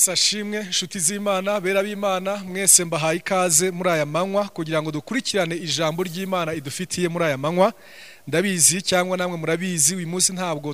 wese ashimwe inshuti z'imana bera b'imana mwese mbahaye ikaze muri aya manywa kugira ngo dukurikirane ijambo ry'imana idufitiye muri aya manywa ndabizi cyangwa namwe murabizi uyu munsi ntabwo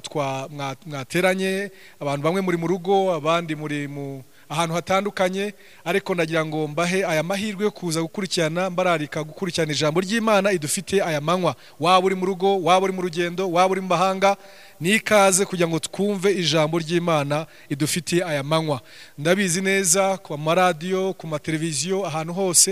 mwateranye abantu bamwe muri mu rugo abandi muri mu ahantu hatandukanye ariko ndagira ngo mbahe aya mahirwe yo kuza gukurikirana mbararika gukurikirana ijambo ry'imana idufite aya manywa waba uri mu rugo waba uri mu rugendo waba uri mu mahanga n'ikaze kugira ngo twumve ijambo ry'imana idufitiye aya manywa ndabizi neza ku maradiyo ku mateleviziyo ahantu hose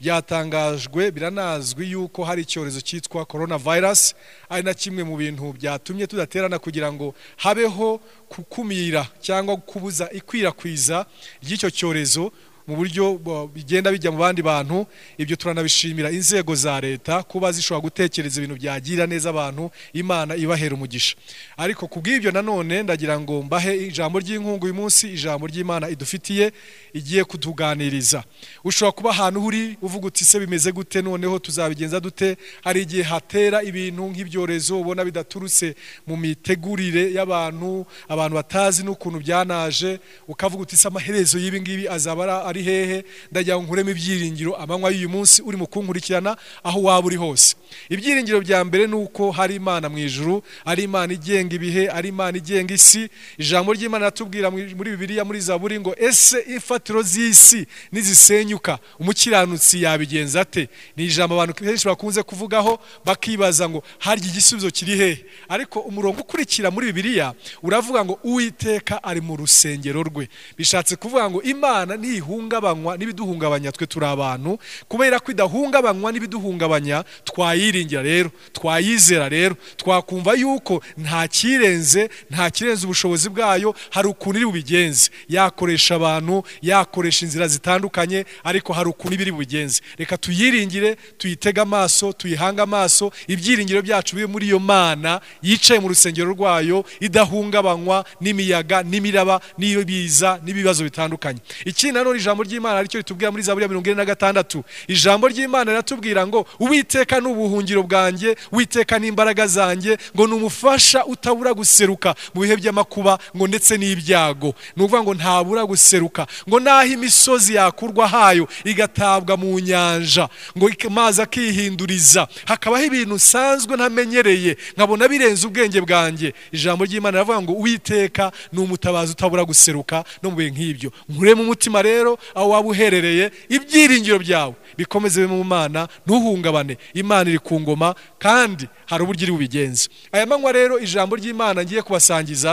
byatangajwe biranazwi yuko hari icyorezo cyitwa korona vayirasi ari na kimwe mu bintu byatumye tudaterana kugira ngo habeho kukumira cyangwa kubuza ikwirakwiza ry'icyo cyorezo mu buryo bigenda bijya mu bandi bantu ibyo turanabishimira inzego za leta kuba zishobora gutekereza ibintu byagira neza abantu imana ibahera umugisha ariko ku bw'ibyo nanone ndagira ngo mbahe ijambo ry'inkungu uyu munsi ijambo ry'imana idufitiye igiye kutuganiriza ushobora kuba ahantu uri uvuga uti se bimeze gute noneho tuzabigenza dute hari igihe hatera ibintu nk'ibyorezo ubona bidaturutse mu mitegurire y'abantu abantu batazi n'ukuntu byanaje ukavuga uti se amaherezo y'ibingibi ngibi azaba ari ari hehe ndagira ngo nkuremo ibyiringiro amanywa y'uyu munsi uri mu kunkurikirana aho waba uri hose ibyiringiro bya mbere ni uko hari imana mu ijuru ari imana igenga ibihe ari imana igenga isi ijambo ry'imana ratubwira muri bibiriya muri zaburi ngo ese imfatiro z'isi n'izisenyuka umukiranutsi yabigenza ate ni ijambo abantu benshi bakunze kuvugaho bakibaza ngo harya igisubizo kiri hehe ariko umurongo ukurikira muri bibiriya uravuga ngo uwiteka ari mu rusengero rwe bishatse kuvuga ngo imana ntihunga idahungabanywa n'ibiduhungabanya twe turi abantu kubera ko idahungabanywa n'ibiduhungabanya twayiringira rero twayizera rero twakumva yuko nta kirenze nta kirenze ubushobozi bwayo hari ukuntu iri bubigenze yakoresha abantu yakoresha inzira zitandukanye ariko hari ukuntu iba iri bubigenze reka tuyiringire tuyitega amaso tuyihanga amaso ibyiringiro byacu biri muri iyo mana yicaye mu rusengero rwayo idahungabanywa n'imiyaga n'imiraba n'iyo biza n'ibibazo bitandukanye ikindi nanone ijambo ijambo ry'imana aricyo ritubwira muri zaburi ya mirongo ine na gatandatu ijambo ry'imana riratubwira ngo witeka n’ubuhungiro bwanjye witeka n'imbaraga zanjye ngo ni umufasha utabura guseruka mu bihe by'amakuba ngo ndetse n'ibyago ni ukuvuga ngo ntabura guseruka ngo n'aho imisozi yakurwa hayo igatabwa mu nyanja ngo amazi akihinduriza hakabaho ibintu usanzwe ntamenyereye nkabona birenze ubwenge bwanjye ijambo ry'imana riravuga ngo uwiteka ni umutabazi utabura guseruka no mu bihe nk'ibyo nkuremo umutima rero aho waba uherereye ibyiringiro byawe bikomeze bibe mu mana ntuhungabane imana iri ku ngoma kandi hari uburyo iri bubigenze aya manywa rero ijambo ry'imana ngiye kubasangiza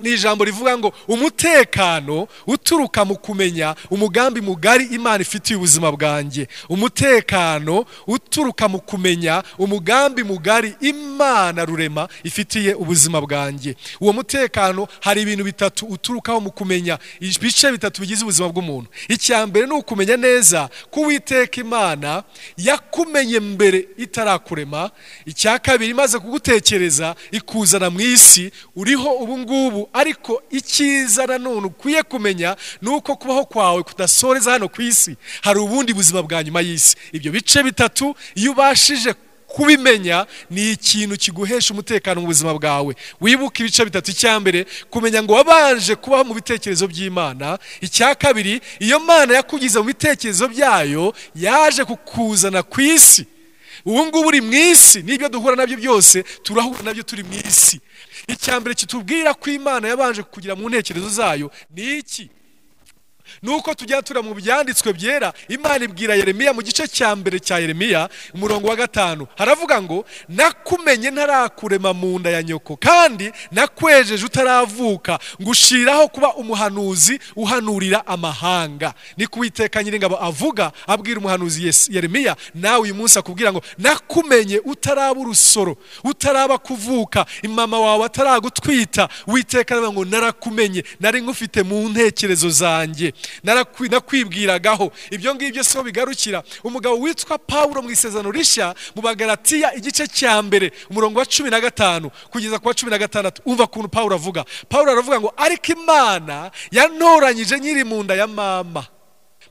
ni ijambo rivuga ngo umutekano uturuka mu kumenya umugambi mugari imana ifitiye ubuzima bwanjye umutekano uturuka mu kumenya umugambi mugari imana rurema ifitiye ubuzima bwanjye uwo mutekano hari ibintu bitatu uturukaho mu kumenya ibice bitatu bigize ubuzima bw'umuntu icya mbere ni ukumenya neza ko uwiteka imana yakumenye mbere itarakurema icya kabiri imaze kugutekereza ikuzana mu isi uriho ubu ngubu ubu ariko icyiza nanone ukwiye kumenya ni uko kubaho kwawe kudasoreza hano ku isi hari ubundi buzima bwa nyuma y'isi ibyo bice bitatu iyo ubashije kubimenya ni ikintu kiguhesha umutekano mu buzima bwawe wibuke ibice bitatu icya mbere kumenya ngo wabanje kubaho mu bitekerezo by'imana icya kabiri iyo mana yakugize mu bitekerezo byayo yaje kukuzana ku isi ubu ngubu uri mu isi n'ibyo duhura nabyo byose turahura nabyo turi mu isi icya mbere kitubwira ko imana yabanje kugira mu ntekerezo zayo ni iki nuko tujya tura mu byanditswe byera imana ibwira yeremiya mu gice cya mbere cya yeremiya umurongo wa gatanu haravuga ngo nakumenye ntarakurema mu nda ya nyoko kandi nakwejeje utaravuka ngo kuba umuhanuzi uhanurira amahanga ni kuwiteka nyiringabo avuga abwira umuhanuzi yeremiya nawe uyu munsi akubwira ngo nakumenye utaraba urusoro utaraba kuvuka mama wawe ataragutwita witeka ngo narakumenye nari ngufite mu ntekerezo zanjye nakwibwiragaho ibyo ngibyo siho bigarukira umugabo witwa paul mu isezerano rishya mu bagaratiya igice cya mbere umurongo wa cumi na gatanu kugeza ku wa cumi na gatandatu umva ukuntu paul avuga paul aravuga ngo ariko imana yanoranyije nyiri mu nda ya mama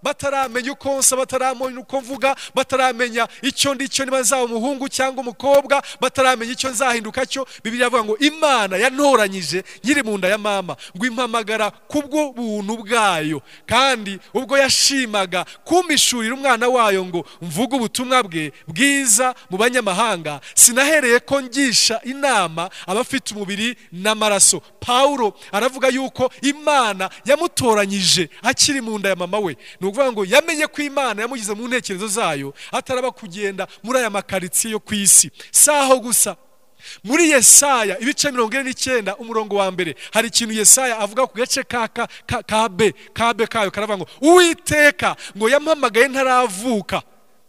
bataramenya uko nsa bataramenya uko mvuga bataramenya icyo ndi cyo niba nzaba umuhungu cyangwa umukobwa bataramenya icyo nzahinduka cyo bibiri avuga ngo imana yantoranyije nkiri mu nda ya mama ngo impamagara kubwo buntu bwayo kandi ubwo yashimaga kumishurira umwana wayo ngo mvuge ubutumwa bwe bwiza mu banyamahanga sinahereye ko ngisha inama abafite umubiri n'amaraso pawulo aravuga yuko imana yamutoranyije akiri mu nda ya mama we ni ukuvuga ngo yamenye ko imana yamugize mu ntekerezo zayo ataraba kugenda muri aya makaritsiye yo ku isi saho gusa muri yesaya ibice mirongo ine n'icyenda umurongo wa mbere hari ikintu yesaya avuga ku gace ka ka ka be kayo karavuga ngo uwiteka ngo yampamagaye ntaravuka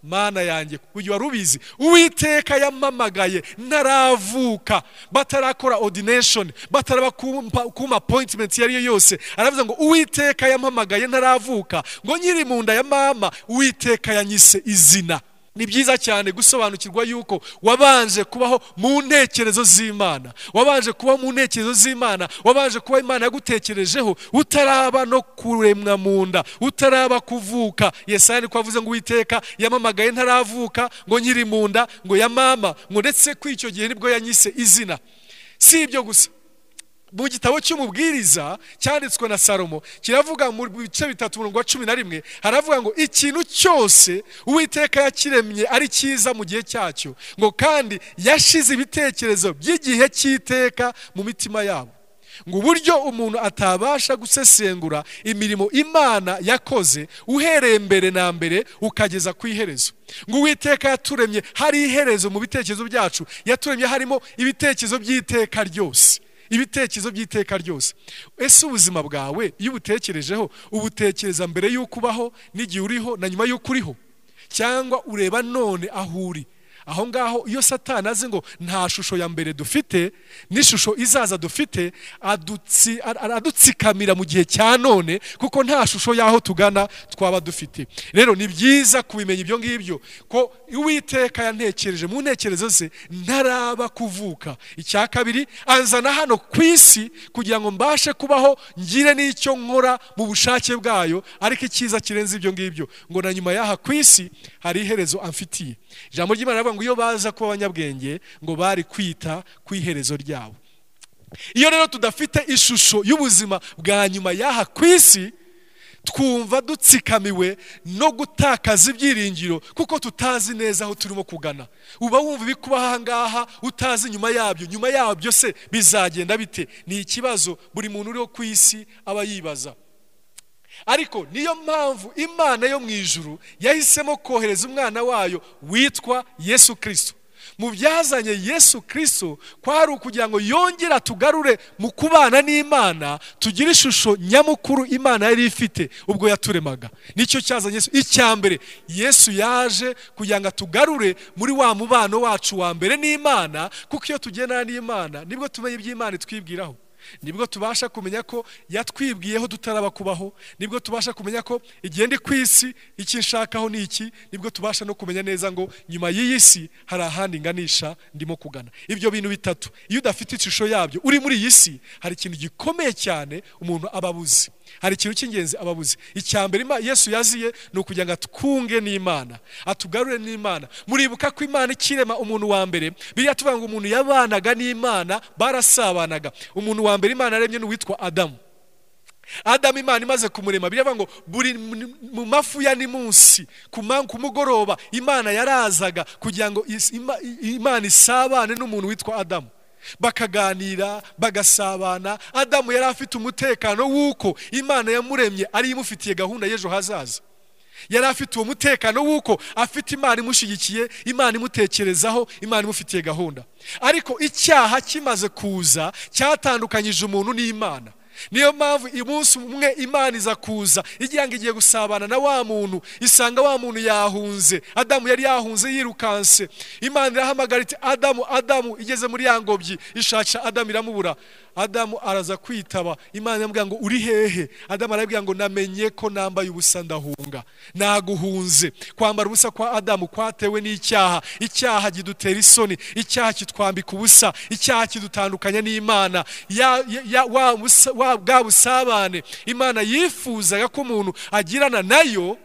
mana yanjye uyu wari ubizi uwiteka yamamagaye ntaravuka batarakora ordination bataraba kuma appointment iyo ari yo yose aravuze ngo uwiteka yamamagaye ntaravuka ngo nyiri mu nda ya mama uwiteka yanyise izina ni byiza cyane gusobanukirwa yuko wabanje kubaho mu ntekerezo z'imana wabanje kuba mu ntekerezo z'imana wabanje kuba imana yagutekerejeho utaraba no kuremwa mu nda utaraba kuvuka yesaya niko avuze ngo uwiteka yamamagaye ntaravuka ngo nkiri mu nda ngo ya mama ngo ndetse ko icyo gihe nibwo yanyise izina si ibyo gusa mu gitabo cy'umubwiriza cyanditswe na salomo kiravuga mu bice bitatu umurongo cumi na rimwe haravuga ngo ikintu cyose uwiteka yakiremye ari cyiza mu gihe cyacyo ngo kandi yashize ibitekerezo by'igihe cy'iteka mu mitima yabo ngo uburyo umuntu atabasha gusesengura imirimo imana yakoze uhereye mbere na mbere ukageza ku iherezo ngo uwiteka yaturemye hari iherezo mu bitekerezo byacu yaturemye harimo ibitekerezo by'iteka ryose ibitekerezo by'iteka ryose ese ubuzima bwawe iyo ubutekerejeho ubutekereza mbere y'uko ubaho n'igihe uriho na nyuma y'uko uriho cyangwa ureba none aho uri aho ngaho iyo Satani azi ngo nta shusho ya mbere dufite n'ishusho izaza dufite adutsikamira mu gihe cya none kuko nta shusho y'aho tugana twaba dufite rero ni byiza kubimenya ibyo ngibyo ko uwiteka yantekereje mu ntekerezo ze ntaraba kuvuka icya kabiri anzana hano ku isi kugira ngo mbashe kubaho ngire n'icyo nkora mu bushake bwayo ariko icyiza kirenze ibyo ngibyo ngo na nyuma y'aha ku isi hari iherezo amfitiye ijambo ry'imana ngo iyo baza kuba abanyabwenge ngo bari kwita ku iherezo ryabo iyo rero tudafite ishusho y'ubuzima bwa nyuma y'aha ku isi twumva dutsikamiwe no gutakaza ibyiringiro kuko tutazi neza aho turimo kugana uba wumva ibikuba aha ngaha utazi nyuma yabyo nyuma yabyo se bizagenda bite ni ikibazo buri muntu uriho ku isi aba yibaza ariko niyo mpamvu imana yo mu ijuru yahisemo kohereza umwana wayo witwa yesu kirisito mu byazanye yesu kirisito kwari ukugira ngo yongere atugarure mu kubana n'imana tugire ishusho nyamukuru imana yari ifite ubwo yaturemaga nicyo cyazanye yesu icya mbere yesu yaje kugira ngo atugarure muri wa mubano wacu wa mbere n'imana kuko iyo tugendana n'imana nibwo tumenye iby'imana twibwiraho nibwo tubasha kumenya ko yatwibwiyeho kubaho nibwo tubasha kumenya ko igenda ku isi icyo nshakaho ni iki nibwo tubasha no kumenya neza ngo nyuma y'iyi si hari ahandi nganisha ndimo kugana ibyo bintu bitatu iyo udafite ishusho yabyo uri muri iyi si hari ikintu gikomeye cyane umuntu aba abuze hari ikintu cy'ingenzi ababuze icya mbere yesu yaziye ni ukugira ngo atwunge n'imana atugarure n'imana muribuka ko imana ikirema umuntu wa mbere biriya tuvuga ngo umuntu yabanaga n'imana barasabanaga umuntu wa mbere imana aremye ni uwitwa adamu adamu imana imaze kumurema biravuga ngo buri mu mafu ya ni munsi ku mugoroba imana yarazaga kugira ngo imana isabane n'umuntu witwa adamu bakaganira bagasabana adamu yari afite umutekano w'uko imana yamuremye ari imufitiye gahunda y'ejo hazaza yari afite uwo mutekano w'uko afite imana imushyigikiye imana imutekerezaho imana imufitiye gahunda ariko icyaha kimaze kuza cyatandukanyije umuntu n'imana niyo mpamvu umunsi umwe imana iza kuza igira ngo igiye gusabana na wa muntu isanga wa muntu yahunze adamu yari yahunze yirukanse imana irahamagara iti adamu adamu igeze muri ya ngobyi ishakisha adamu iramubura adamu araza kwitaba imana iramubwira ngo uri hehe adamu arabwira ngo namenye ko nambaye ubusa ndahunga naguhunze kwambara ubusa kwa adamu kwatewe n'icyaha icyaha kidutera isoni icyaha kitwambika ubusa icyaha kidutandukanya n'imana bwa busabane imana yifuzaga ko umuntu agirana nayo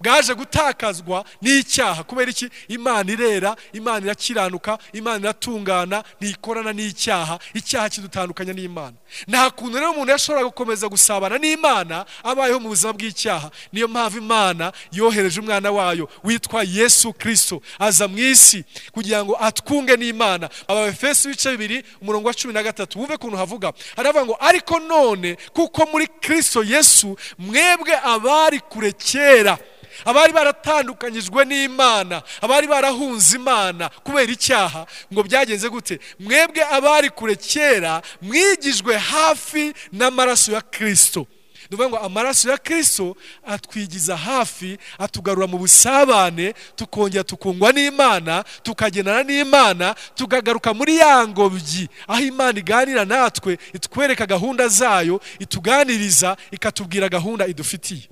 bwaje gutakazwa n'icyaha kubera iki imana irera imana irakiranuka imana iratungana ntikorana n'icyaha icyaha kidutandukanya n'imana nta kuntu rero umuntu yashoboraga gukomeza gusabana n'imana abayeho mu buzima bw'icyaha niyo mpamvu imana yohereje umwana wayo witwa yesu kirisito aza mu isi kugira ngo atwunge n'imana abafesi ibice bibiri umurongo wa cumi na gatatu wumve ukuntu havuga haravuga ngo ariko none kuko muri kirisito yesu mwebwe abari kure kera abari baratandukanyijwe n'imana abari barahunze imana kubera icyaha ngo byagenze gute mwebwe abari kure kera mwigijwe hafi n'amaraso ya kirisito ni ukuvuga ngo amaraso ya kirisito atwigiza hafi atugarura mu busabane tukongera tukungwa n'imana tukagendana n'imana tukagaruka muri ya ngobyi aho imana iganira natwe itwereka gahunda zayo ituganiriza ikatubwira gahunda idufitiye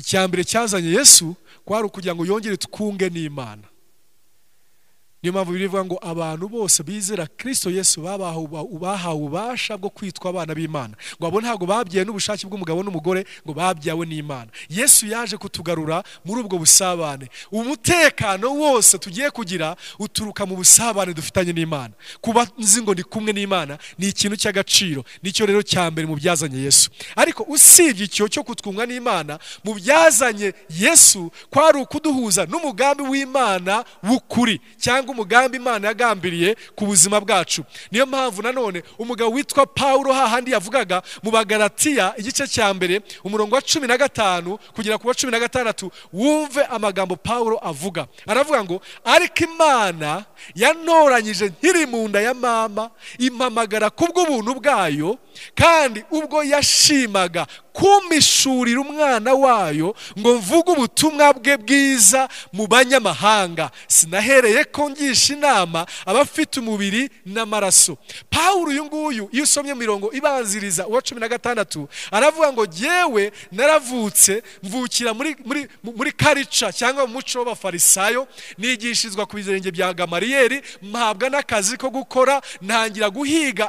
icya mbere cyazanye yesu kwari ukugira ngo yongere twunge n'imana niyo mpamvu bivuga ngo abantu bose bizera Kristo yesu bahawe ububasha bwo kwitwa abana b'imana ngo abo ntabwo babyaye n'ubushake bw'umugabo n'umugore ngo babyawe n'imana yesu yaje kutugarura muri ubwo busabane umutekano wose tugiye kugira uturuka mu busabane dufitanye n'imana kuba nzi ngo ndi kumwe n'imana ni ikintu cy'agaciro nicyo rero cya mbere mu byazanye yesu ariko usibye icyo cyo kutwumwa n'imana mu byazanye yesu kwari ukuduhuza n'umugambi w'imana w'ukuri cyangwa n'umugambi imana yagambiriye ku buzima bwacu niyo mpamvu nanone umugabo witwa paul hahandi yavugaga mu bagaratiya igice cya mbere umurongo wa cumi na gatanu kugera ku wa cumi na gatandatu wumve amagambo paul avuga aravuga ngo ariko imana yantoranyije nkiri mu nda ya mama impamagara kubw'ubuntu bwayo kandi ubwo yashimaga kumpishurira umwana wayo ngo mvuge ubutumwa bwe bwiza mu banyamahanga sinahereye ko ngisha inama abafite umubiri n'amaraso pawuru uyu nguyu iyo usomye mirongo ibanziriza uwa cumi na gatandatu aravuga ngo yewe naravutse mvukira muri muri muri karica cyangwa mu muco w'abafarisayo nigishirizwa ku birenge bya gamariyeri mpabwa n'akazi ko gukora ntangira guhiga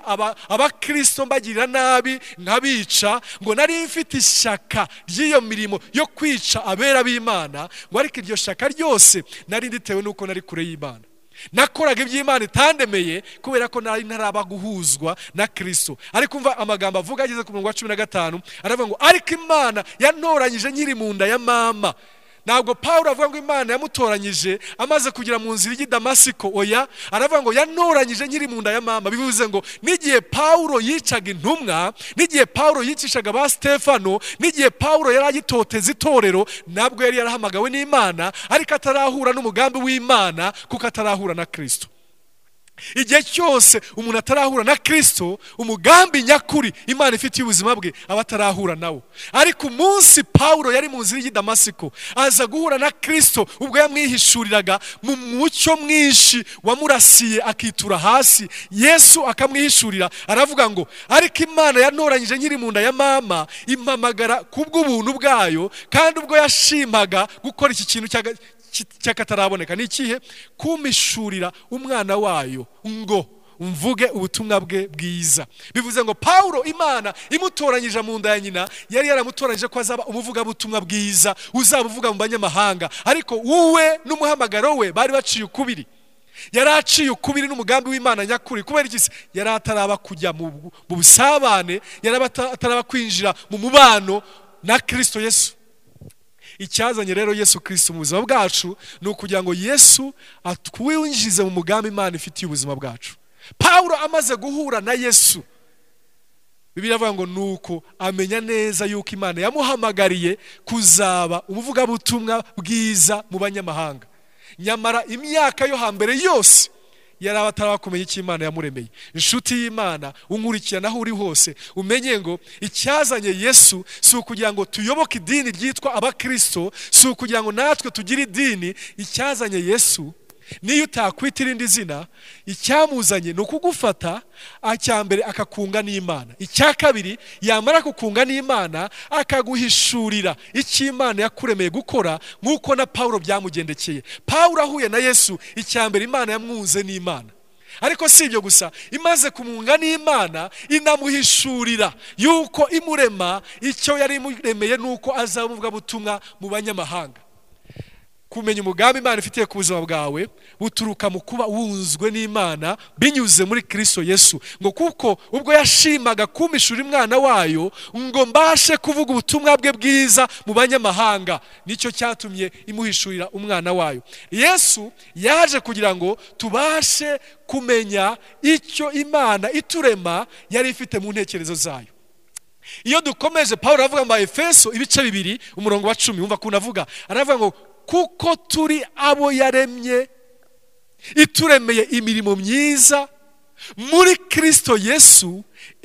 abakristo mbagirira nabi nkabica ngo nari mfite abafite ishyaka ry'iyo mirimo yo kwica abera b'imana ngo ariko iryo shyaka ryose nari nditewe n'uko nari kure y'imana nakoraga iby'imana itandemeye kubera ko nari ntaraba guhuzwa na kirisito ariko umva amagambo avuga ageze ku murongo wa cumi na gatanu aravuga ngo ariko imana yantoranyije nkiri mu nda ya mama ntabwo paul avuga ngo imana yamutoranyije amaze kugera mu nzira ijya damasiko oya aravuga ngo yanoranyije nkiri mu nda ya mama bivuze ngo n'igihe paul yicaga intumwa n'igihe paul yicishaga ba stefano n'igihe paul yari agitoteza itorero nabwo yari yarahamagawe n'imana ariko atarahura n'umugambi w'imana kuko atarahura na kirisito igihe cyose umuntu atarahura na kirisito umugambi nyakuri imana ifitiye ubuzima bwe aba atarahura nawo ariko umunsi paul yari mu nzira y'idamasiko aza guhura na kirisito ubwo yamwihishuriraga mu mucyo mwinshi wamurasiye akitura hasi yesu akamwihishurira aravuga ngo ariko imana yanoranyije nkiri mu nda ya mama impamagara ku bw'ubuntu bwayo kandi ubwo yashimaga gukora iki kintu cy'akataraboneka ni ikihe kumishurira umwana wayo ngo mvuge ubutumwa bwe bwiza bivuze ngo paul imana imutoranyije mu nda ya nyina yari yaramutoranyije ko azaba umuvugabutumwa bwiza uzaba uvuga mu banyamahanga ariko wowe n'umuhamagaro we bari baciye ukubiri yari aciye ukubiri n'umugambi w'imana nyakuri kubera iki yari ataraba kujya mu busabane yari ataraba kwinjira mu mubano na kirisito yesu icyazanye rero yesu kirisiti mu buzima bwacu ni ukugira ngo yesu atwinjize mu mugambi imana ifitiye ubuzima bwacu pawuro amaze guhura na yesu bibiri avuga ngo ni uko amenya neza yuko imana yamuhamagariye kuzaba ubuvugabutumwa bwiza mu banyamahanga nyamara imyaka yo hambere yose yari atarakumenya icyo imana yamuremeye inshuti y'imana unkurikirana aho uri hose umenye ngo icyazanye yesu si ukugira ngo tuyoboke idini ryitwa abakristo si ukugira ngo natwe tugire idini icyazanye yesu niyo utakwita irindi zina icyamuzanye ni ukugufata mbere akakunga n'imana icya kabiri yamara kukunga n'imana akaguhishurira icyo imana yakuremeye gukora nk'uko na paul byamugendekeye paul ahuye na yesu icya mbere imana yamwunze n'imana ariko si ibyo gusa imaze kumwunga n'imana inamuhishurira yuko imurema icyo yari imuremeye n'uko azaba ubuvugabutumwa mu banyamahanga kumenya umugambi imana ifitiye ku buzima bwawe buturuka mu kuba wunzwe n'imana binyuze muri kirisito yesu ngo kuko ubwo yashimaga kumishura umwana wayo ngo mbashe kuvuga ubutumwa bwe bwiza mu banyamahanga nicyo cyatumye imuhishurira umwana wayo yesu yaje kugira ngo tubashe kumenya icyo imana iturema yari ifite mu ntekerezo zayo iyo dukomeje paul aravuga ngo efeso ibice bibiri umurongo wa cumi wumva ukuntu avuga aravuga ngo kuko turi abo yaremye ituremeye imirimo myiza muri kirisito yesu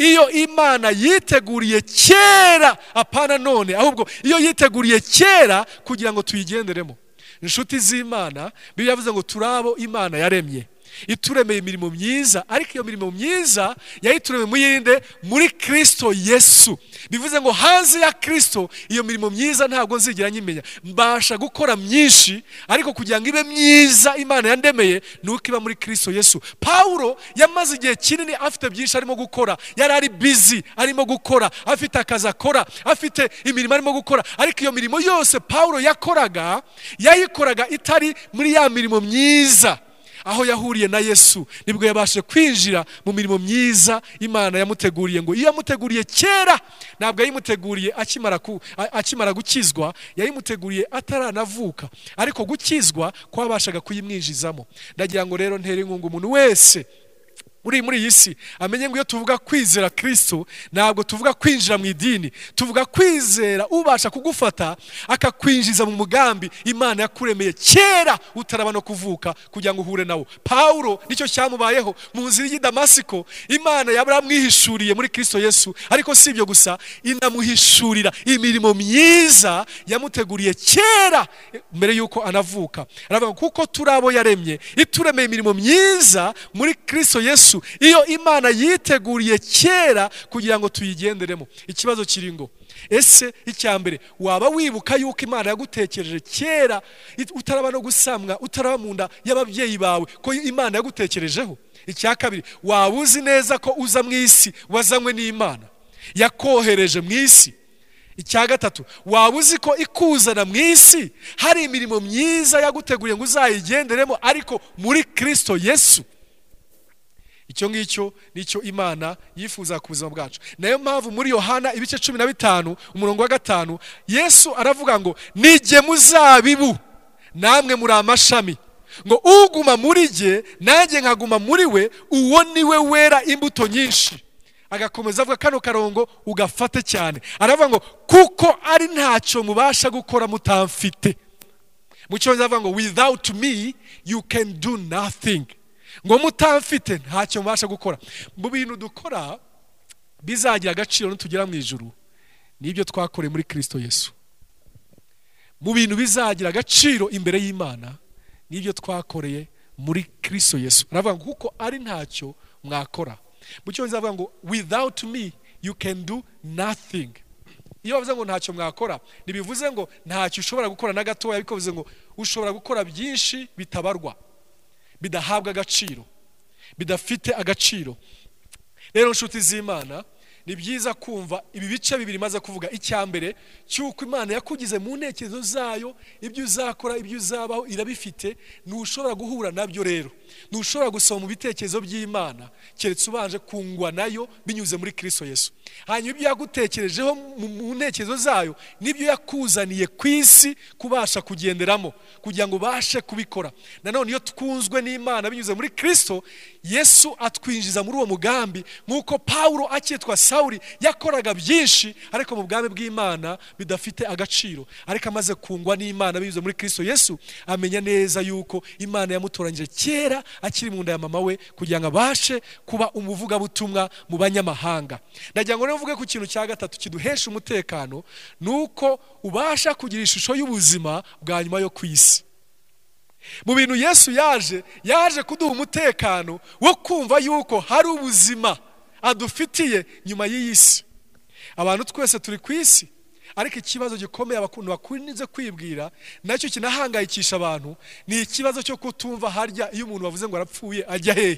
iyo imana yiteguriye kera apana none ahubwo iyo yiteguriye kera kugira ngo tuyigenderemo inshuti z'imana biba yavuze ngo turi abo imana yaremye ituremeye imirimo myiza ariko iyo mirimo myiza yayituremeye yinde muri kirisito yesu bivuze ngo hanze ya kirisito iyo mirimo myiza ntabwo nzigera nyimenya mbasha gukora myinshi ariko kugira ngo ibe myiza imana yandemeye ni uko iba muri kirisito yesu paul yamaze igihe kinini afite byinshi arimo gukora yari ari bizi arimo gukora afite akazi akora afite imirimo arimo gukora ariko iyo mirimo yose paul yakoraga yayikoraga itari muri ya mirimo myiza aho yahuriye na yesu nibwo yabashije kwinjira mu mirimo myiza imana yamuteguriye ngo iyo yamuteguriye kera ntabwo yayimuteguriye akimara gukizwa yayimuteguriye ataranavuka ariko gukizwa kwabashaga kuyimwinjizamo ndagira ngo rero ntere inkunga umuntu wese uri muri iyi si amenye ngo iyo tuvuga kwizera kristo ntabwo tuvuga kwinjira mu idini tuvuga kwizera ubasha kugufata akakwinjiza mu mugambi imana yakuremeye kera utaraba no kuvuka kugira ngo uhure nawo Paulo nicyo cyamubayeho mu nzira y'i damasiko imana yaramwihishuriye muri kristo yesu ariko si ibyo gusa inamuhishurira imirimo myiza yamuteguriye kera mbere y'uko anavuka aravuga kuko turi abo yaremye ituremeye imirimo myiza muri kristo yesu yesu iyo imana yiteguriye kera kugira ngo tuyigenderemo ikibazo kiri ngo ese icya mbere waba wibuka yuko imana yagutekereje kera utaraba no gusamwa utaraba mu nda y'ababyeyi bawe ko imana yagutekerejeho icya kabiri waba uzi neza ko uza mu isi wazanywe n'imana yakohereje mu isi icya gatatu waba uzi ko ikuzana mu isi hari imirimo myiza yaguteguye ngo uzayigenderemo ariko muri kirisito yesu icyo ngicyo nicyo imana yifuza ku buzima bwacu nayo mpamvu muri yohana ibice cumi na bitanu umurongo wa gatanu yesu aravuga ngo nigemu muzabibu namwe muri amashami ngo uguma muri jye nanjye nkaguma muri we uwo ni we wera imbuto nyinshi agakomeza avuga kano karongo ugafate cyane aravuga ngo kuko ari ntacyo mubasha gukora mutamfite mu cyongereza avuga ngo without me you can do nothing ngo mutamfite ntacyo mubasha gukora mu bintu dukora bizagira agaciro nitugera mu ijuru nibyo twakoreye muri kirisito yesu mu bintu bizagira agaciro imbere y'imana nibyo twakoreye muri kirisito yesu baravuga ngo kuko ari ntacyo mwakora mu cyongereza bavuga ngo without me you can do nothing iyo bavuze ngo ntacyo mwakora ntibivuze ngo ntacyo ushobora gukora na gatoya ariko ngo ushobora gukora byinshi bitabarwa bidahabwa agaciro bidafite agaciro rero inshuti z'imana ni byiza kumva ibi bice bibiri maze kuvuga icya mbere cy'uko imana yakugize mu ntekerezo zayo ibyo uzakora ibyo uzabaho irabifite ntushobora guhura nabyo rero ntushobora gusoma mu bitekerezo by'imana keretse ubanje kungwa nayo binyuze muri kirisito yesu hanyuma ibyo yagutekerejeho mu ntekerezo zayo nibyo yakuzaniye ku isi kubasha kugenderamo kugira ngo ubashe kubikora nanone iyo twunzwe n'imana binyuze muri kirisito yesu atwinjiza muri uwo mugambi nk'uko pawuro akitwa sawuri yakoraga byinshi ariko mu bwami bw'imana bidafite agaciro ariko amaze kungwa n'imana binyuze muri kirisito yesu amenya neza yuko imana yamutoranyije kera akiri mu nda ya mama we kugira ngo abashe kuba umuvugabutumwa mu banyamahanga ndagira ngo mvuge ku kintu cya gatatu kiduhesha umutekano ni uko ubasha kugira ishusho y'ubuzima bwa nyuma yo ku isi mu bintu yesu yaje yaje kuduha umutekano wo kumva yuko hari ubuzima adufitiye nyuma y'iyi si abantu twese turi ku isi ariko ikibazo gikomeye abakuntu bakunze kwibwira nacyo kinahangayikisha abantu ni ikibazo cyo kutumva harya iyo umuntu bavuze ngo arapfuye ajya hehe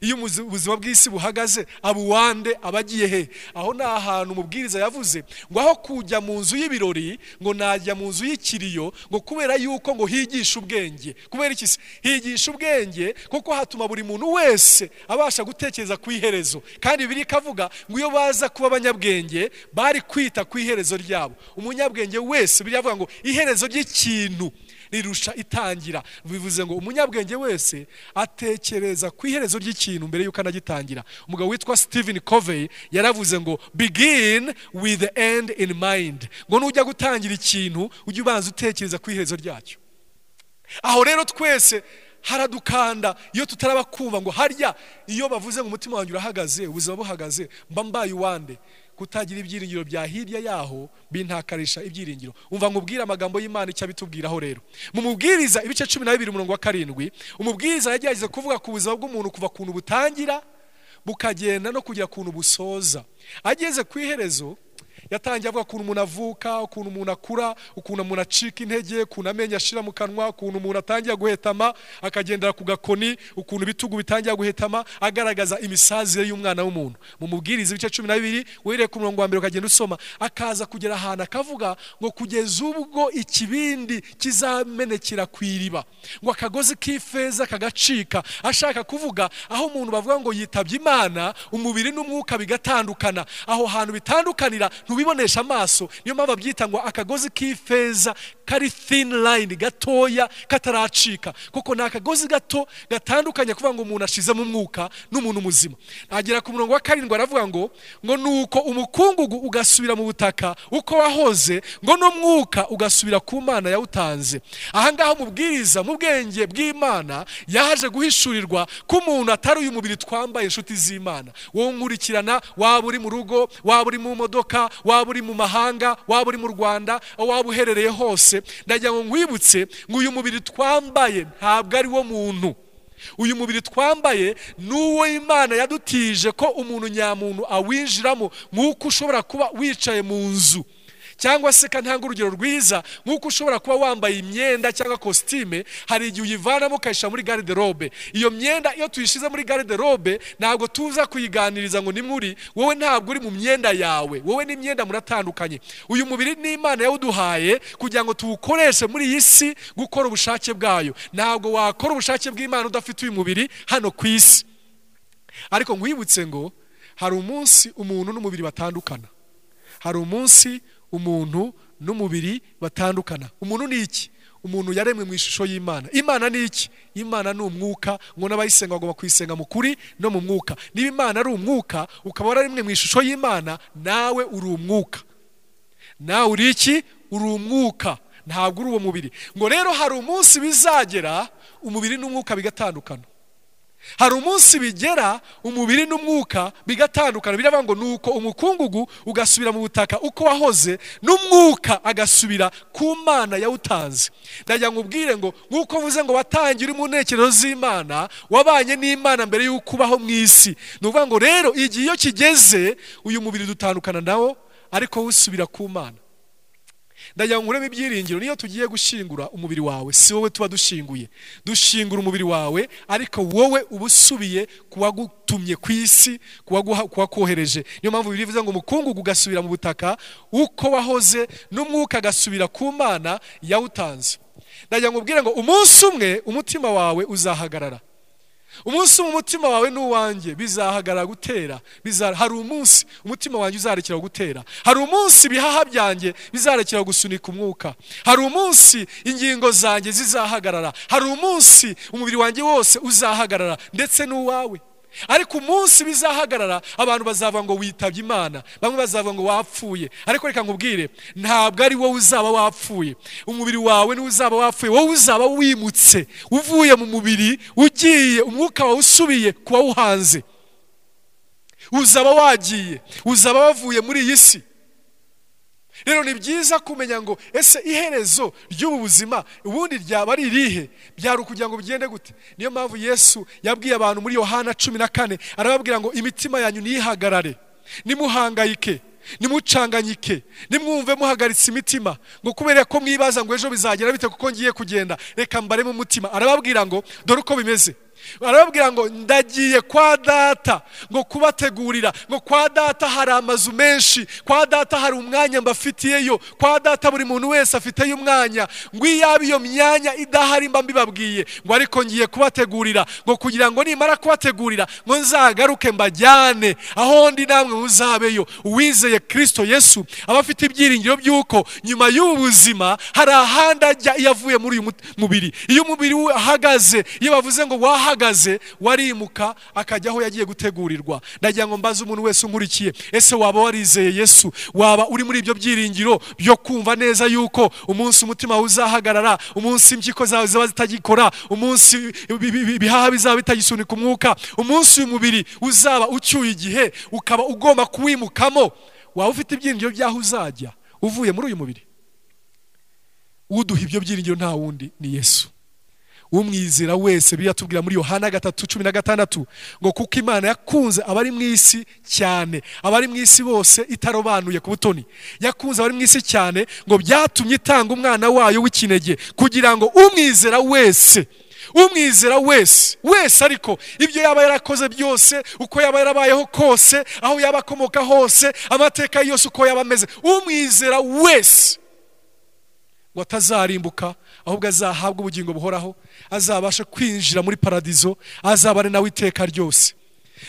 iyo ubuzima bw'isi buhagaze abuwande aba agiye he aho ni ahantu umubwiriza yavuze ngo aho kujya mu nzu y'ibirori ngo najya mu nzu y'ikiriyo ngo kubera yuko ngo higisha ubwenge kubera iki se higisha ubwenge kuko hatuma buri muntu wese abasha gutekereza ku iherezo kandi biri kavuga ngo iyo baza kuba abanyabwenge bari kwita ku iherezo ryabo umunyabwenge wese biravuga ngo iherezo ry'ikintu rirusha itangira bivuze ngo umunyabwenge wese atekereza ku iherezo ry'ikintu mbere y'uko anagitangira umugabo witwa steven covey yaravuze ngo begin with the end in mind ngo nujya gutangira ikintu ujye ubanza utekereza ku iherezo ryacyo aho rero twese haradukanda iyo tutaraba kumva ngo harya iyo bavuze ngo umutima wanjye urahagaze ubuzima buhagaze mba mbaye uwande kutagira ibyiringiro bya hirya yaho bintakarisha ibyiringiro umva nkubwire amagambo y'imana icyo abitubwiraho rero mu mubwiriza ibice cumi na bibiri umurongo wa karindwi umubwiriza yagerageje kuvuga ku buzima bw'umuntu kuva kuntu butangira bukagenda no kugera kuntu busoza ageze ku iherezo yatangiye avuga ukuntu umuntu avuka ukuntu umuntu akura ukuntu umuntu acika intege ukuntu amenyo ashira mu kanwa ukuntu umuntu atangira guhetama akagendera ku gakoni ukuntu ibitugu bitangira guhetama agaragaza imisazire y'umwana w'umuntu mu mubwiriza ibice cumi na bibiri uhereye ku murongo wa mbere ukagenda usoma akaza kugera ahantu akavuga ngo kugeza ubwo ikibindi kizamenekera ku iriba ngo akagozi k'ifeza kagacika ashaka kuvuga aho umuntu bavuga ngo yitabye imana umubiri n'umwuka bigatandukana aho hantu bitandukanira ntubibonesha amaso niyo mpamvu babyita ngo akagozi k'ifeza kari thin line gatoya kataracika kuko ni akagozi gato gatandukanye kuvuga ngo umuntu ashizemo umwuka n'umuntu muzima agera ku murongo wa karindwi aravuga ngo ngo ni uko umukungugu ugasubira mu butaka uko wahoze ngo n'umwuka ugasubira ku mana yawutanze ahangaha umubwiriza mu bwenge bw'imana yaje guhishurirwa ko umuntu atari uyu mubiri twambaye inshuti z'imana wowe nkurikirana waba uri mu rugo waba uri mu modoka waba uri mu mahanga waba uri mu rwanda waba uherereye hose ndagira ngo nkwibutse ngo uyu mubiri twambaye ntabwo ari wo muntu uyu mubiri twambaye n’uwo imana yadutije ko umuntu nyamuntu awinjiramo nk'uko ushobora kuba wicaye mu nzu cyangwa se ntanga urugero rwiza nk'uko ushobora kuba wambaye imyenda cyangwa kositime hari igihe uyivanamo ukayishyira muri garde robe iyo myenda iyo tuyishyize muri de robe ntabwo tuza kuyiganiriza ngo ni muri wowe ntabwo uri mu myenda yawe wowe n'imyenda muratandukanye uyu mubiri ni imana yawuduhaye kugira ngo tuwukoreshe muri iyi si gukora ubushake bwayo ntabwo wakora ubushake bw'imana udafite uyu mubiri hano ku isi ariko nkwibutse ngo hari umunsi umuntu n'umubiri batandukana hari umunsi umuntu n'umubiri batandukana umuntu ni iki umuntu yaremwe mu ishusho y'imana imana ni iki imana ni umwuka ngo n'abayisenga bagomba kuyisenga mu kuri no mu mwuka niba imana ari umwuka ukaba waremwe mu ishusho y'imana nawe uri umwuka nawe uri iki uri umwuka ntabwo uri uwo mubiri ngo rero hari umunsi bizagera umubiri n'umwuka bigatandukana hari umunsi bigera umubiri n'umwuka bigatandukana biravuga ngo ni uko umukungugu ugasubira mu butaka uko wahoze n'umwuka agasubira ku mana yawutanze ndagira ngo ubwire ngo nk'uko uvuze ngo watangire uri mu ntekerezo z'imana wabanye n'imana mbere y'uko ubaho mu isi ni ukuvuga ngo rero igihe iyo kigeze uyu mubiri dutandukana nawo ariko usubira ku mana ndagira ngo nkuremo ibyiringiro niyo tugiye gushyingura umubiri wawe si wowe tuba dushinguye dushingura umubiri wawe ariko wowe uba usubiye ku wagutumye ku isi ku niyo mpamvu bivuze ngo umukungugu ugasubira mu butaka uko wahoze n'umwuka agasubira ku mana yawutanze ndagira ngo ubwire ngo umunsi umwe umutima wawe uzahagarara umunsi umutima wawe ni uwanjye bizahagarara gutera hari umunsi umutima wanjye uzarekera gutera hari umunsi ibihaha byanjye bizarekera gusunika umwuka hari umunsi ingingo zanjye zizahagarara hari umunsi umubiri wanjye wose uzahagarara ndetse n'uwawe ariko umunsi bizahagarara abantu bazava ngo witabye imana bamwe bazavuga ngo wapfuye ariko reka nkubwire ntabwo ari wowe uzaba wapfuye umubiri wawe niwo uzaba wapfuye wowe uzaba wimutse uvuye mu mubiri ugiye umwuka wawe usubiye kuba uhanze uzaba wagiye uzaba wavuye muri iyi si rero ni byiza kumenya ngo ese iherezo ry'ubu buzima ubundi ryaba ari irihe byari ukugira ngo bigende gute niyo mpamvu yesu yabwiye abantu muri yohana cumi na kane arababwira ngo imitima yanyu niyihagarare nimuhangayike nimucanganyike nimwumve muhagaritse imitima ngo kubera ko mwibaza ngo ejo bizagera bite kuko ngiye kugenda reka mbaremo umutima arababwira ngo dore uko bimeze barababwira ngo ndagiye kwa data ngo kubategurira ngo kwa data hari amazu menshi kwa data hari umwanya mbafitiyeyo kwa data buri muntu wese afiteyo umwanya ngo iyaba iyo myanya idahari mba mbibabwiye ngo ariko ngiye kubategurira ngo kugira ngo nimara kubategurira ngo nzagaruke mbajyane aho ndi namwe muzabeyo uwizeye kirisito yesu aba afite ibyiringiro by'uko nyuma y'ubu buzima hari ahandi ajya iyo avuye muri uyu mubiri iyo umubiri we ahagaze iyo bavuze ngo wahagaze uhagaze warimuka akajya aho yagiye gutegurirwa ndagira ngo mbaze umuntu wese unkurikiye ese waba warizeye yesu waba uri muri ibyo byiringiro byo kumva neza yuko umunsi umutima uzahagarara umunsi impyiko zawe zaba zitagikora umunsi ibihaha bizaba bitagisunika umwuka umunsi uyu uzaba ucyuye igihe ukaba ugomba kuwimukamo waba ufite ibyiringiro by'aho uzajya uvuye muri uyu mubiri uduha ibyo byiringiro nta wundi ni yesu umwizera wese biratubwira muri yohana gatatu cumi na gatandatu ngo kuko imana yakunze abari mu isi cyane abari mu isi bose itarobanuye ku butoni yakunze abari mu isi cyane ngo byatumye itanga umwana wayo w'ikinege kugira ngo umwizera wese umwizera wese wese ariko ibyo yaba yarakoze byose uko yaba yarabayeho kose aho yaba akomoka hose amateka yose uko yaba ameze umwizera wese ngo atazarimbuka ahubwo azahabwa ubugingo buhoraho azabasha kwinjira muri paradizo azabane nawe iteka ryose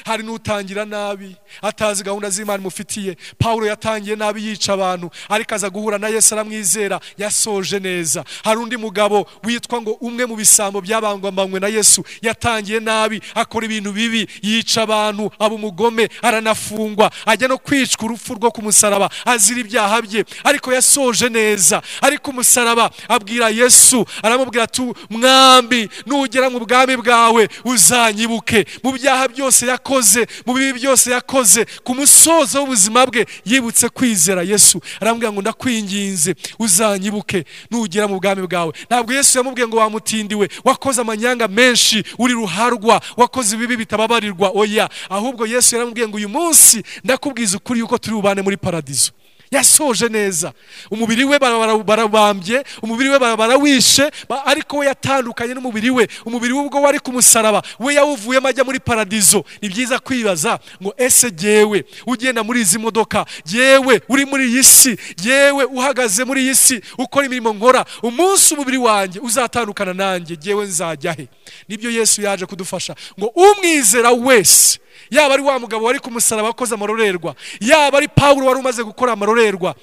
hari n'utangira nabi atazi gahunda z'imana imufitiye paul yatangiye nabi yica abantu ariko aza guhura na yesu aramwizera yasoje neza hari undi mugabo witwa ngo umwe mu bisambo byabangwambanywe na yesu yatangiye nabi akora ibintu bibi yica abantu aba umugome aranafungwa ajya no kwicwa urupfu rwo ku musaraba azira ibyaha bye ariko yasoje neza ariko umusaraba abwira yesu aramubwira ati mwambi nugera mu bwami bwawe uzanyibuke mu byaha byose yakoze mu bibi byose yakoze ku musozo w'ubuzima bwe yibutse kwizera yesu arambwira ngo ndakwinginze uzanyibuke nugera mu bwami bwawe ntabwo yesu yamubwiye ngo wamutindiwe wakoze amanyanga menshi uri ruharwa wakoze ibibi bitababarirwa oya ahubwo yesu yaramubwiye ngo uyu munsi ndakubwiza ukuri yuko turi bubane muri paradizo yasoje neza umubiri we barabambye umubiri we barawishe ariko we yatandukanye n'umubiri we umubiri we ubwo wari ku musaraba we yawuvuyemo ajya muri paradizo ni byiza kwibaza ngo ese jyewe ugenda muri izi modoka jyewe uri muri iyi si jyewe uhagaze muri iyi si ukora imirimo nkora umunsi umubiri wanjye uzatandukana nanjye jyewe nzajya he nibyo yesu yaje kudufasha ngo umwizera wese yaba ari wa mugabo wari ku musaraba wakoze amarorerwa yaba ari pawuro wari umaze gukora amarorerwa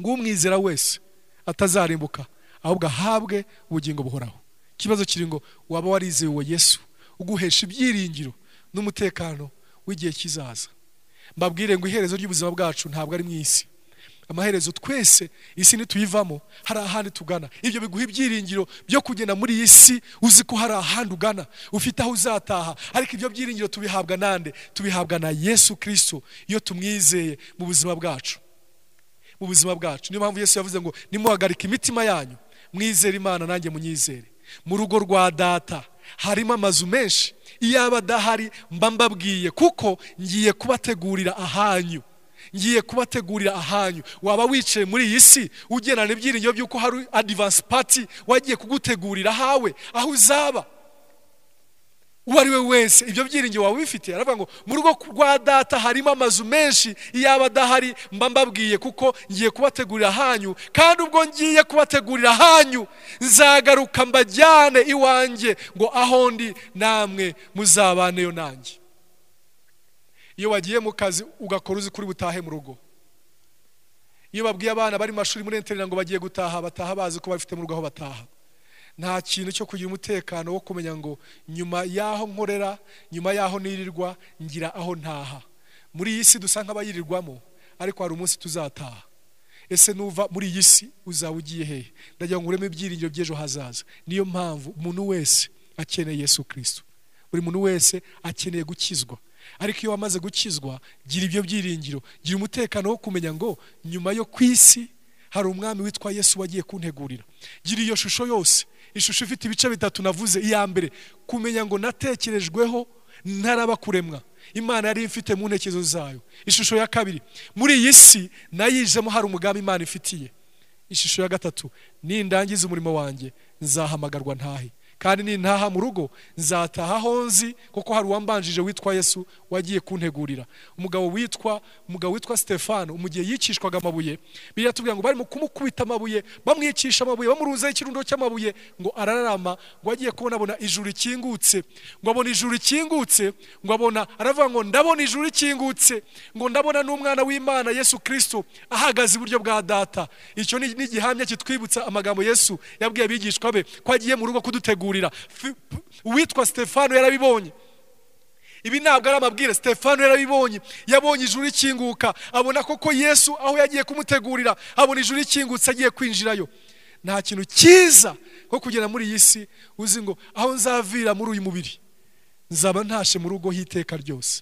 ng'umwizera wese atazarimbuka ahubwo ahabwe ubugingo buhoraho ikibazo kiri ngo waba warizeye uwo yesu uguhesha ibyiringiro n'umutekano w'igihe kizaza mbabwire ngo iherezo ry'ubuzima bwacu ntabwo ari mu isi amaherezo twese isi ntituyivamo hari ahandi tugana ibyo biguha ibyiringiro byo kugenda muri iyi si uzi ko hari ahandi ugana ufite aho uzataha ariko ibyo byiringiro tubihabwa nande tubihabwa na yesu kirisito iyo tumwizeye mu buzima bwacu mu buzima bwacu niyo mpamvu yesu yavuze ngo nimuhagarike imitima yanyu mwizere imana nanjye munyizere mu rugo rwa data harimo amazu menshi iyo aba adahari mba mbabwiye kuko ngiye kubategurira ahanyu ngiye kubategurira ahanyu waba wicaye muri iyi si ugendana ibyiringiro by'uko hari adivansi pati wagiye kugutegurira ahawe aho uzaba uwo ari we wese ibyo byiringiro waba ubifite aravuga ngo mu rugo rwa data harimo amazu menshi iyaba adahari mba mbabwiye kuko ngiye kubategurira ahanyu kandi ubwo ngiye kubategurira ahanyu nzagaruka mbajyane iwanjye ngo aho ndi namwe muzabaneyo nanjye iyo wagiye mu kazi ugakora uzi kuri butahe mu rugo iyo babwiye abana bari mu mashuri muri interineti ngo bagiye gutaha bataha bazi ko bafite mu rugo aho bataha nta kintu cyo kugira umutekano wo kumenya ngo nyuma y'aho nkorera nyuma y'aho nirirwa ngira aho ntaha muri iyi si dusa nk'abayirirwamo ariko hari umunsi tuzataha ese nuva muri iyi si uzaba ugiye hehe ndagira ngo ureme ibyiringiro by'ejo hazaza niyo mpamvu umuntu wese akeneye yesu kirisito buri muntu wese akeneye gukizwa ariko iyo wamaze gukizwa gira ibyo byiringiro gira umutekano wo kumenya ngo nyuma yo ku isi hari umwami witwa yesu wagiye kuntegurira gira iyo shusho yose ishusho ifite ibice bitatu navuze iya mbere kumenya ngo natekerejweho ntaraba kuremwa imana yari ifite mu ntekerezo zayo ishusho ya kabiri muri iyi si nayijemo hari umugambi imana ifitiye ishusho ya gatatu nindangiza umurimo wanjye nzahamagarwa ntahe kandi nintaha mu rugo nzataha aho nzi kuko hari uwambanjije witwa yesu wagiye kuntegurira umugabo witwa umugabo witwa stefano mu gihe yicishwaga amabuye biratubwira ngo barimo kumukubita amabuye bamwicisha amabuye bamuruzaho ikirundo cy'amabuye ngo ararama ngo agiye kubona abona ijuru rikingutse ngo abona ijuru rikingutse ngo abona aravuga ngo ndabona ijuru rikingutse ngo ndabona n'umwana w'imana yesu kirisito ahagaze iburyo bwa data icyo ni igihamya kitwibutsa amagambo yesu yabwiye abigishwa be ko agiye mu rugo kudutegura kumurira uwitwa stefano yarabibonye ibi ntabwo ari amabwire stefano yarabibonye yabonye ijuru rikinguka abona koko yesu aho yagiye kumutegurira abona ijuru rikingutse agiye kwinjirayo nta kintu cyiza nko kugera muri iyi si uzi ngo aho nzavira muri uyu mubiri nzaba ntashe mu rugo h'iteka ryose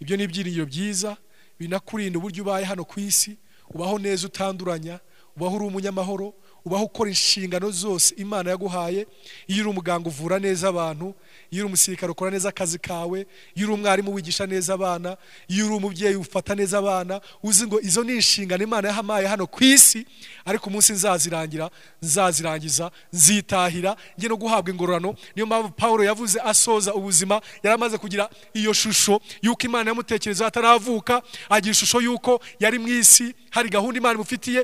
ibyo ni ibyiringiro byiza binakurinda uburyo ubaye hano ku isi ubaho neza utanduranya ubaho uri umunyamahoro ubaho ukora inshingano zose imana yaguhaye iyo uri umuganga uvura neza abantu iyo uri umusirikare ukora neza akazi kawe iyo uri umwarimu wigisha neza abana iyo uri umubyeyi ufata neza abana uzi ngo izo ni inshingano imana yahamaye hano ku isi ariko umunsi nzazirangira nzazirangiza nzitahira njye no guhabwa ingororano niyo mpamvu paul yavuze asoza ubuzima yari amaze kugira iyo shusho y'uko imana yamutekerezaho ataravuka agira ishusho y'uko yari mu isi hari gahunda imana imufitiye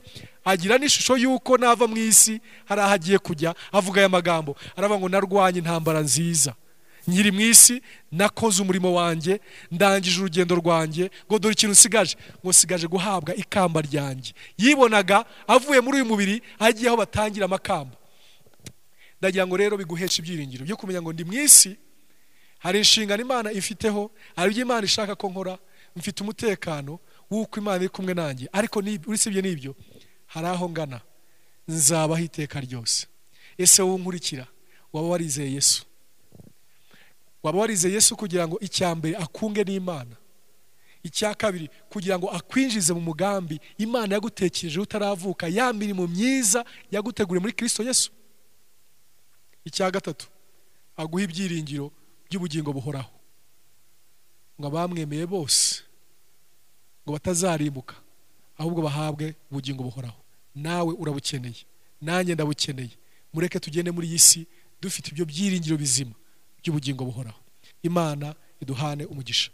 agira n'ishusho y'uko nava mu isi hari aho agiye kujya avuga aya magambo aravuga ngo narwanye intambara nziza nkiri mu isi nakoze umurimo wanjye ndangije urugendo rwanjye ngo dore ikintu usigaje ngo usigaje guhabwa ikamba ryanjye yibonaga avuye muri uyu mubiri agiye aho batangira amakamba ndagira ngo rero biguheshe ibyiringiro byo kumenya ngo ndi mu isi hari inshingano imana ifiteho hari ibyo imana ishaka ko nkora mfite umutekano w'uko imana iri kumwe nanjye ariko uretse ibyo n'ibyo hari aho ngana nzabaho iteka ryose ese wowe nkurikira waba warizeye yesu waba warizeye yesu kugira ngo icya akunge n'imana icya kabiri kugira ngo akwinjize mu mugambi imana yagutekereje utaravuka ya mirimo myiza yaguteguriye muri kirisito yesu icya gatatu aguha ibyiringiro by'ubugingo buhoraho ngo abamwemeye bose ngo batazarimbuka ahubwo bahabwe ubugingo buhoraho nawe urabukeneye nanjye ndabukeneye mureke tugende muri iyi si dufite ibyo byiringiro bizima by'ubugingo buhoraho imana iduhane umugisha